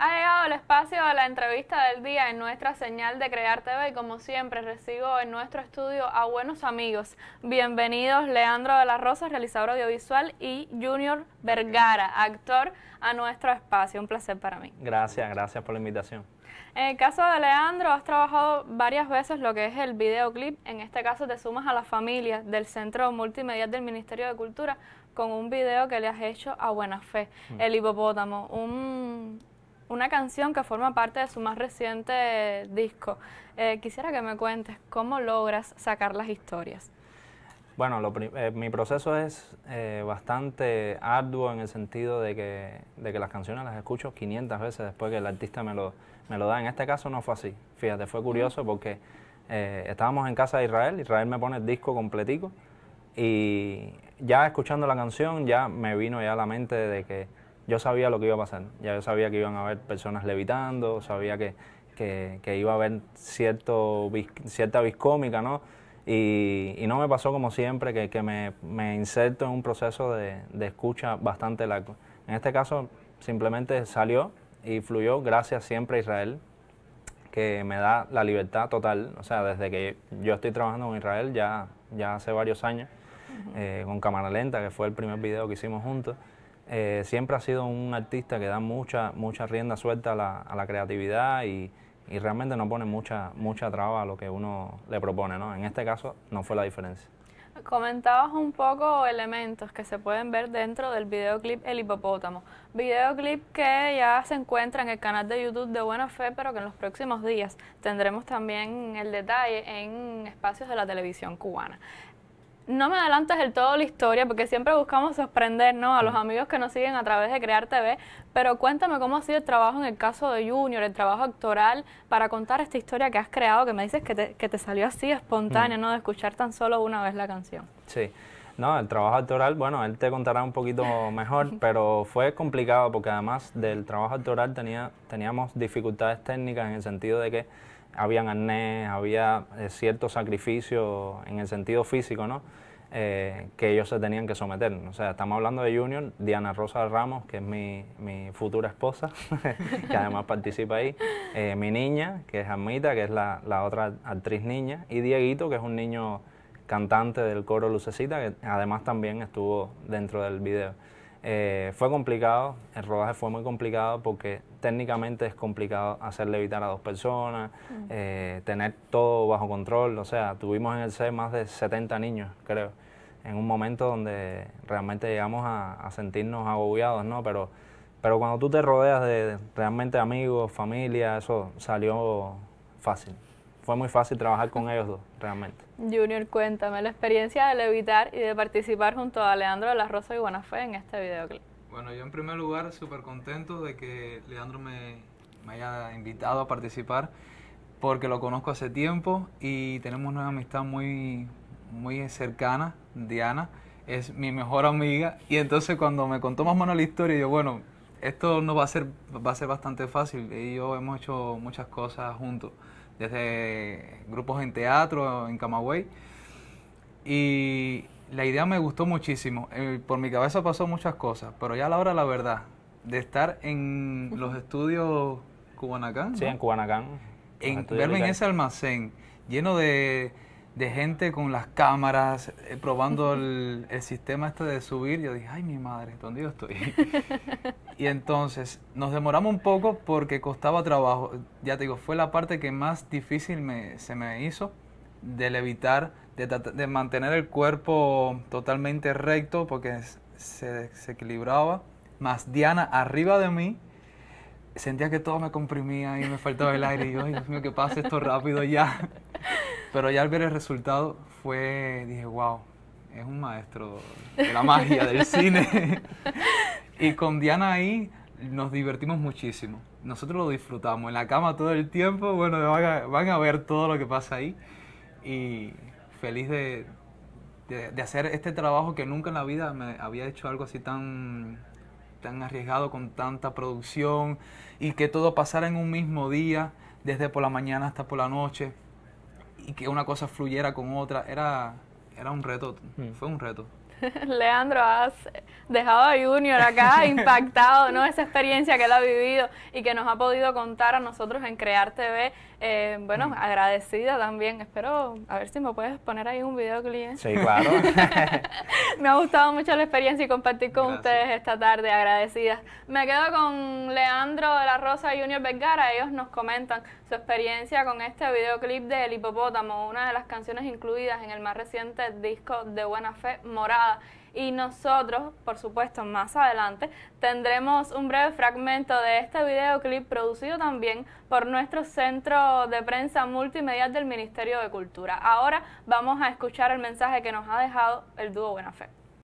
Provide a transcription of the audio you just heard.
Ha llegado el espacio de la entrevista del día en nuestra señal de Crear TV y como siempre recibo en nuestro estudio a buenos amigos. Bienvenidos Leandro de la Rosa, realizador audiovisual, y Junior Vergara, actor, a nuestro espacio. Un placer para mí. Gracias, gracias por la invitación. En el caso de Leandro, has trabajado varias veces lo que es el videoclip. En este caso te sumas a la familia del Centro Multimedial del Ministerio de Cultura con un video que le has hecho a Buena Fe, mm. el hipopótamo, un una canción que forma parte de su más reciente disco. Eh, quisiera que me cuentes cómo logras sacar las historias. Bueno, eh, mi proceso es eh, bastante arduo en el sentido de que, de que, las canciones las escucho 500 veces después que el artista me lo, me lo da. En este caso no fue así. Fíjate, fue curioso porque estábamos en casa de Israel, Israel me pone el disco completico y ya escuchando la canción ya me vino ya a la mente de que yo sabía lo que iba a pasar. Ya yo sabía que iban a haber personas levitando, sabía que, que, iba a haber cierto, cierta viscómica, ¿no? Y, no me pasó como siempre, que, que me, me, inserto en un proceso de, de, escucha bastante largo. En este caso, simplemente salió y fluyó, gracias siempre a Israel, que me da la libertad total. O sea, desde que yo estoy trabajando con Israel ya, ya hace varios años, eh, con Cámara Lenta, que fue el primer video que hicimos juntos. Eh, siempre ha sido un artista que da mucha, mucha rienda suelta a la, creatividad y, realmente no pone mucha, mucha traba a lo que uno le propone. ¿no? En este caso no fue la diferencia. Comentabas un poco elementos que se pueden ver dentro del videoclip El Hipopótamo. Videoclip que ya se encuentra en el canal de YouTube de Buena Fe, pero que en los próximos días tendremos también el detalle en espacios de la televisión cubana. No me adelantes del todo la historia porque siempre buscamos sorprender ¿no? a los amigos que nos siguen a través de Crear TV, pero cuéntame cómo ha sido el trabajo en el caso de Junior, el trabajo actoral, para contar esta historia que has creado, que me dices que te, salió así espontánea, mm. ¿no? de escuchar tan solo una vez la canción. Sí. No, el trabajo actoral, bueno, él te contará un poquito mejor, pero fue complicado porque además del trabajo actoral tenía, teníamos dificultades técnicas en el sentido de que habían arnés, había eh, cierto sacrificio en el sentido físico, ¿no? Eh, que ellos se tenían que someter. O sea, estamos hablando de Junior, Diana Rosa Ramos, que es mi, mi futura esposa, que además participa ahí, eh, mi niña, que es Amita, que es la, la, otra actriz niña, y Dieguito, que es un niño cantante del coro Lucecita, que además también estuvo dentro del video. Eh, fue complicado, el rodaje fue muy complicado porque técnicamente es complicado hacer levitar a dos personas, eh, tener todo bajo control, o sea, tuvimos en el set más de 70 niños, creo, en un momento donde realmente llegamos a, a sentirnos agobiados, ¿no? Pero, pero cuando tú te rodeas de realmente amigos, familia, eso salió fácil fue muy fácil trabajar con ellos dos, realmente. Junior, cuéntame la experiencia de levitar y de participar junto a Leandro de la Rosa y Buenafe en este videoclip. Bueno, yo en primer lugar súper contento de que Leandro me, haya invitado a participar porque lo conozco hace tiempo y tenemos una amistad muy, muy cercana, Diana es mi mejor amiga y entonces cuando me contó más o menos la historia, yo bueno, esto no va a ser, va a ser bastante fácil. Y yo hemos hecho muchas cosas juntos, desde grupos en teatro, en Camagüey. Y la idea me gustó muchísimo. Eh, por mi cabeza pasó muchas cosas, pero ya a la hora, la verdad, de estar en los estudios Cubanacán. Sí, en Cubanacán. En, verme en ese almacén lleno de de gente con las cámaras, eh, probando el, sistema este de subir. Yo dije, ay, mi madre, ¿dónde yo estoy? y entonces nos demoramos un poco porque costaba trabajo. Ya te digo, fue la parte que más difícil se me hizo de evitar, de, mantener el cuerpo totalmente recto porque se desequilibraba. Más Diana arriba de mí, sentía que todo me comprimía y me faltaba el aire. Y yo, ay, Dios mío, que pase esto rápido ya. Pero ya al ver el resultado fue, dije, wow, es un maestro de la magia del cine. y con Diana ahí nos divertimos muchísimo. Nosotros lo disfrutamos en la cama todo el tiempo. Bueno, van a, ver todo lo que pasa ahí. Y feliz de, hacer este trabajo que nunca en la vida me había hecho algo así tan, tan arriesgado, con tanta producción y que todo pasara en un mismo día, desde por la mañana hasta por la noche y que una cosa fluyera con otra, era, era un reto, hmm. fue un reto. Leandro, has dejado a Junior acá impactado, ¿no? Esa experiencia que él ha vivido y que nos ha podido contar a nosotros en Crear TV. Eh, bueno, mm. agradecida también. Espero, a ver si me puedes poner ahí un videoclip. Sí, claro. me ha gustado mucho la experiencia y compartir con ustedes esta tarde, agradecida. Me quedo con Leandro de la Rosa y Junior Vergara. Ellos nos comentan su experiencia con este videoclip de El Hipopótamo, una de las canciones incluidas en el más reciente disco de Buena Fe, Morada y nosotros, por supuesto, más adelante tendremos un breve fragmento de este videoclip producido también por nuestro Centro de Prensa Multimedia del Ministerio de Cultura. Ahora vamos a escuchar el mensaje que nos ha dejado el dúo Buena Fe.